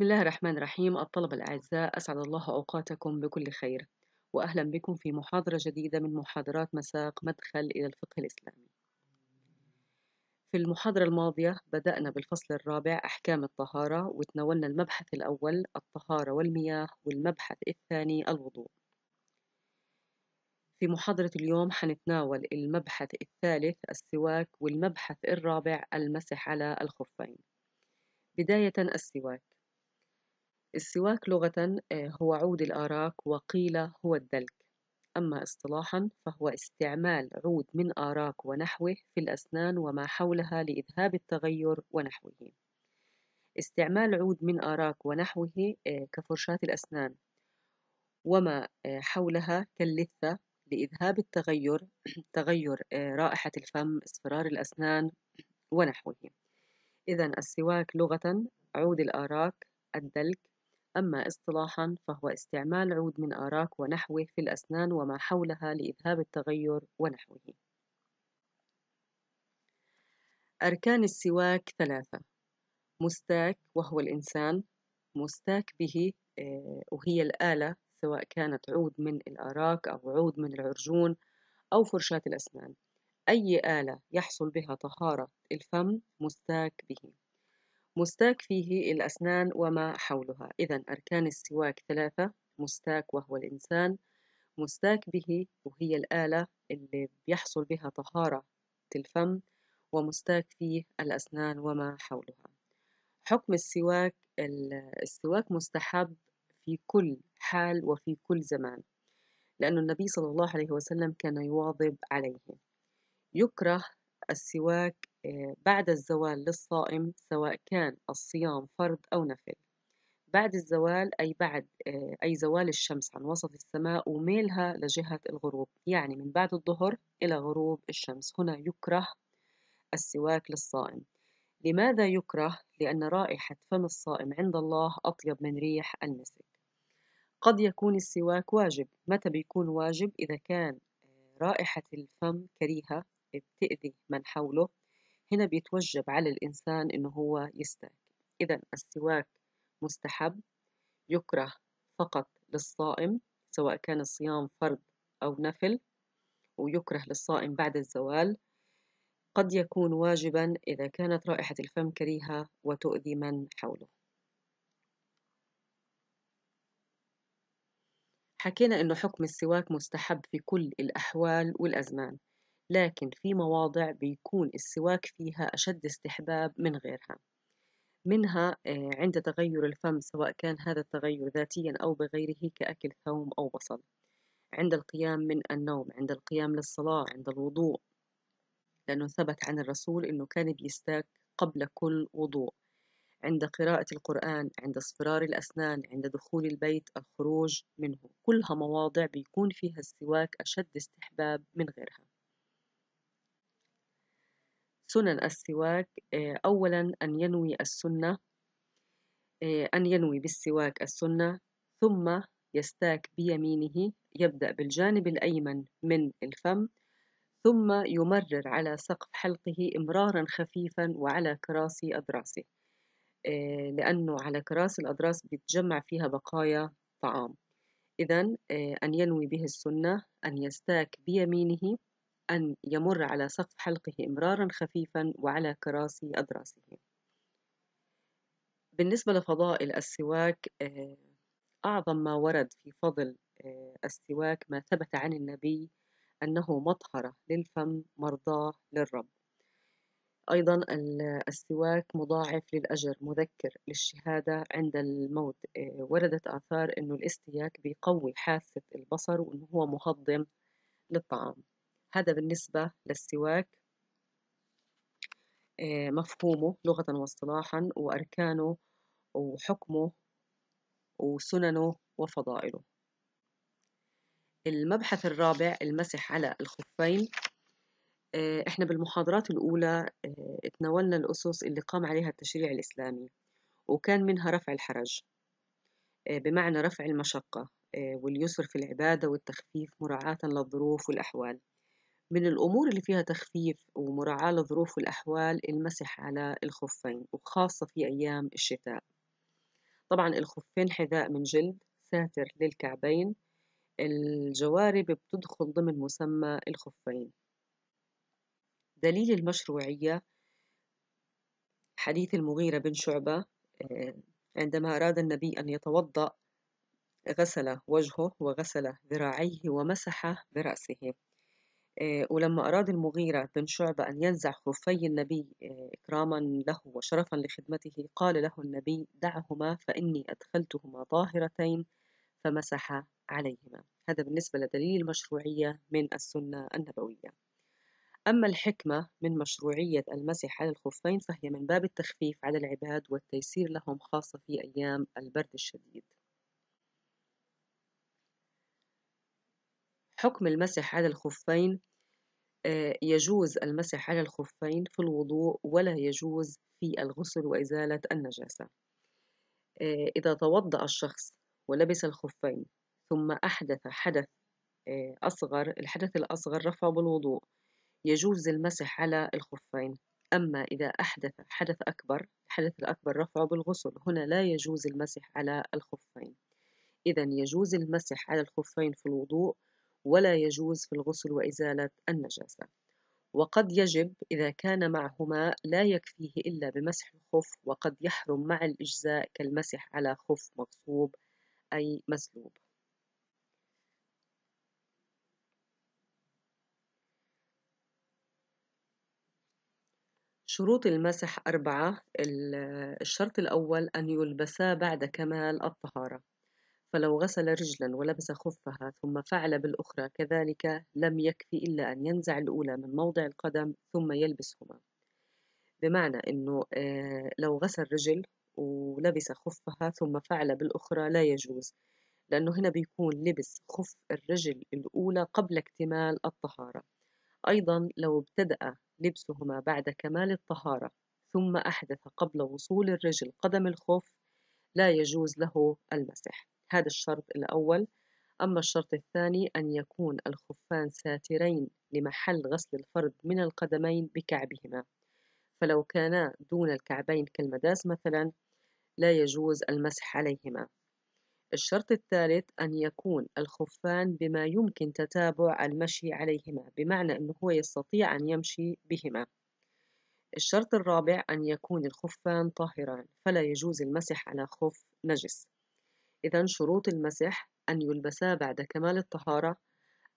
بسم الله الرحمن الرحيم الطلبة الأعزاء أسعد الله أوقاتكم بكل خير وأهلا بكم في محاضرة جديدة من محاضرات مساق مدخل إلى الفقه الإسلامي في المحاضرة الماضية بدأنا بالفصل الرابع أحكام الطهارة وتناولنا المبحث الأول الطهارة والمياه والمبحث الثاني الوضوء في محاضرة اليوم حنتناول المبحث الثالث السواك والمبحث الرابع المسح على الخفين بداية السواك السواك لغة آه، هو عود الآراك وقيل هو الدلك أما اصطلاحا فهو استعمال عود من آراك ونحوه في الأسنان وما حولها لإذهاب التغير ونحوه استعمال عود من آراك ونحوه آه، كفرشاة الأسنان وما آه، حولها كاللثة لإذهاب التغير تغير رائحة الفم اصفرار الأسنان ونحوه إذا السواك لغة عود الآراك الدلك أما اصطلاحًا فهو استعمال عود من آراك ونحوه في الأسنان وما حولها لإذهاب التغير ونحوه. أركان السواك ثلاثة مستاك وهو الإنسان مستاك به آه، وهي الآلة سواء كانت عود من الآراك أو عود من العرجون أو فرشاة الأسنان أي آلة يحصل بها طهارة الفم مستاك به مستاك فيه الأسنان وما حولها إذا أركان السواك ثلاثة مستاك وهو الإنسان مستاك به وهي الآلة اللي بيحصل بها طهارة الفم ومستاك فيه الأسنان وما حولها حكم السواك السواك مستحب في كل حال وفي كل زمان لأن النبي صلى الله عليه وسلم كان يواظب عليه يكره السواك آه، بعد الزوال للصائم سواء كان الصيام فرض أو نفل بعد الزوال أي بعد آه، أي زوال الشمس عن وسط السماء وميلها لجهة الغروب يعني من بعد الظهر إلى غروب الشمس هنا يكره السواك للصائم لماذا يكره؟ لأن رائحة فم الصائم عند الله أطيب من ريح المسك قد يكون السواك واجب متى بيكون واجب؟ إذا كان آه، رائحة الفم كريهة بتأذي من حوله هنا بيتوجب على الإنسان إنه هو يستاك إذا السواك مستحب يكره فقط للصائم سواء كان الصيام فرض أو نفل ويكره للصائم بعد الزوال قد يكون واجبا إذا كانت رائحة الفم كريهة وتؤذي من حوله حكينا أنه حكم السواك مستحب في كل الأحوال والأزمان لكن في مواضع بيكون السواك فيها أشد استحباب من غيرها منها آه، عند تغير الفم سواء كان هذا التغير ذاتيا أو بغيره كأكل ثوم أو بصل عند القيام من النوم عند القيام للصلاة عند الوضوء لأنه ثبت عن الرسول أنه كان بيستاك قبل كل وضوء عند قراءة القرآن عند اصفرار الأسنان عند دخول البيت الخروج منه كلها مواضع بيكون فيها السواك أشد استحباب من غيرها سنن السواك آه، أولا أن ينوي السنة آه، أن ينوي بالسواك السنة ثم يستاك بيمينه يبدأ بالجانب الأيمن من الفم ثم يمرر على سقف حلقه إمرارا خفيفا وعلى كراسي أضراسه آه، لأنه على كراسي الأضراس بيتجمع فيها بقايا طعام إذا أن ينوي به السنة أن يستاك بيمينه أن يمر على سقف حلقه إمرارا خفيفا وعلى كراسي أضراسه بالنسبة لفضائل السواك آه، أعظم ما ورد في فضل آه، السواك ما ثبت عن النبي أنه مطهرة للفم مرضاة للرب أيضا السواك مضاعف للأجر مذكر للشهادة عند الموت آه، وردت آثار أنه الاستياك بيقوي حاسة البصر وأنه هو مهضم للطعام هذا بالنسبة للسواك آه، مفهومه لغة واصطلاحا وأركانه وحكمه وسننه وفضائله المبحث الرابع المسح على الخفين آه، احنا بالمحاضرات الأولى اتناولنا آه، الأسس اللي قام عليها التشريع الإسلامي وكان منها رفع الحرج بمعنى رفع المشقة واليسر في العبادة والتخفيف مراعاة للظروف والأحوال من الأمور اللي فيها تخفيف ومراعاة لظروف الأحوال المسح على الخفين وخاصة في أيام الشتاء طبعا الخفين حذاء من جلد ساتر للكعبين الجوارب بتدخل ضمن مسمى الخفين دليل المشروعية حديث المغيرة بن شعبة آه، عندما أراد النبي أن يتوضأ غسل وجهه وغسل ذراعيه ومسح برأسه آه، ولما أراد المغيرة بن شعبة أن ينزع خفي النبي آه، إكراما له وشرفا لخدمته قال له النبي دعهما فإني أدخلتهما ظاهرتين فمسح عليهما هذا بالنسبة لدليل المشروعية من السنة النبوية أما الحكمة من مشروعية المسح على الخفين فهي من باب التخفيف على العباد والتيسير لهم خاصة في أيام البرد الشديد حكم المسح على الخفين آه، يجوز المسح على الخفين في الوضوء ولا يجوز في الغسل وإزالة النجاسة آه، إذا توضأ الشخص ولبس الخفين ثم أحدث حدث آه، أصغر الحدث الأصغر رفع بالوضوء يجوز المسح على الخفين أما إذا أحدث حدث أكبر الحدث الأكبر رفعه بالغسل هنا لا يجوز المسح على الخفين إذا يجوز المسح على الخفين في الوضوء ولا يجوز في الغسل وإزالة النجاسة وقد يجب إذا كان معهما لا يكفيه إلا بمسح الخف وقد يحرم مع الإجزاء كالمسح على خف مغصوب أي مسلوب شروط المسح أربعة الشرط الأول أن يلبسا بعد كمال الطهارة فلو غسل رجلا ولبس خفها ثم فعل بالأخرى كذلك لم يكفي إلا أن ينزع الأولى من موضع القدم ثم يلبسهما بمعنى أنه آه، لو غسل رجل ولبس خفها ثم فعل بالأخرى لا يجوز لأنه هنا بيكون لبس خف الرجل الأولى قبل اكتمال الطهارة أيضا لو ابتدأ لبسهما بعد كمال الطهارة ثم أحدث قبل وصول الرجل قدم الخف لا يجوز له المسح هذا الشرط الأول أما الشرط الثاني أن يكون الخفان ساترين لمحل غسل الفرد من القدمين بكعبهما فلو كانا دون الكعبين كالمداس مثلا لا يجوز المسح عليهما الشرط الثالث أن يكون الخفان بما يمكن تتابع المشي عليهما بمعنى أنه هو يستطيع أن يمشي بهما الشرط الرابع أن يكون الخفان طاهران فلا يجوز المسح على خف نجس إذا شروط المسح أن يلبسا بعد كمال الطهارة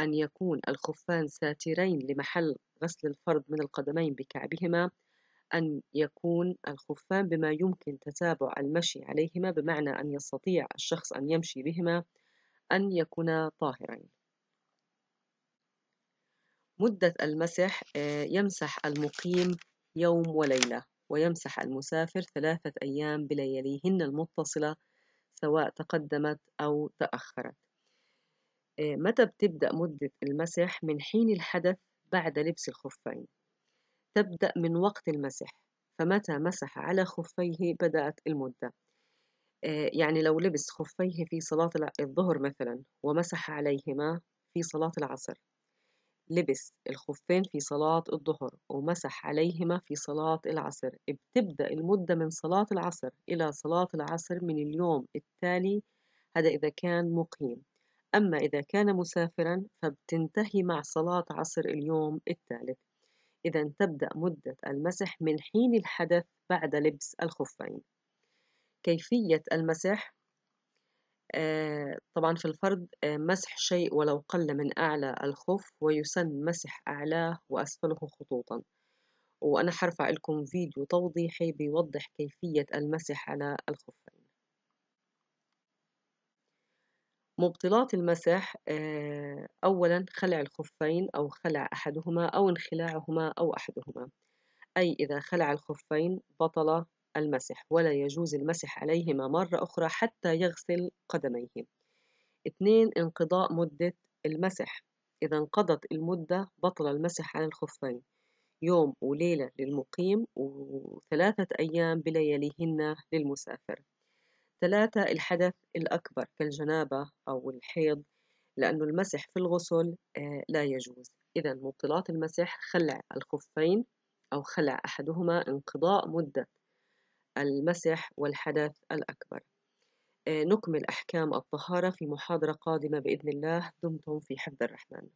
أن يكون الخفان ساترين لمحل غسل الفرد من القدمين بكعبهما أن يكون الخفان بما يمكن تتابع المشي عليهما بمعنى أن يستطيع الشخص أن يمشي بهما أن يكونا طاهرين مدة المسح آه، يمسح المقيم يوم وليلة ويمسح المسافر ثلاثة أيام بلياليهن المتصلة سواء تقدمت أو تأخرت آه، متى بتبدأ مدة المسح من حين الحدث بعد لبس الخفين تبدأ من وقت المسح فمتى مسح على خفيه بدأت المدة آه، يعني لو لبس خفيه في صلاة الظهر مثلا ومسح عليهما في صلاة العصر لبس الخفين في صلاة الظهر ومسح عليهما في صلاة العصر بتبدأ المدة من صلاة العصر إلى صلاة العصر من اليوم التالي هذا إذا كان مقيم أما إذا كان مسافرا فبتنتهي مع صلاة عصر اليوم الثالث إذا تبدأ مدة المسح من حين الحدث بعد لبس الخفين كيفية المسح آه، طبعا في الفرض آه، مسح شيء ولو قل من أعلى الخف ويسن مسح أعلاه وأسفله خطوطا وأنا حرفع لكم فيديو توضيحي بيوضح كيفية المسح على الخفين مبطلات المسح آه، أولا خلع الخفين أو خلع أحدهما أو انخلاعهما أو أحدهما أي إذا خلع الخفين بطل المسح ولا يجوز المسح عليهما مرة أخرى حتى يغسل قدميه اثنين انقضاء مدة المسح إذا انقضت المدة بطل المسح على الخفين يوم وليلة للمقيم وثلاثة أيام بلياليهن للمسافر ثلاثة الحدث الأكبر كالجنابة أو الحيض لأنه المسح في الغسل آه، لا يجوز إذا مبطلات المسح خلع الخفين أو خلع أحدهما انقضاء مدة المسح والحدث الأكبر آه، نكمل أحكام الطهارة في محاضرة قادمة بإذن الله دمتم في حفظ الرحمن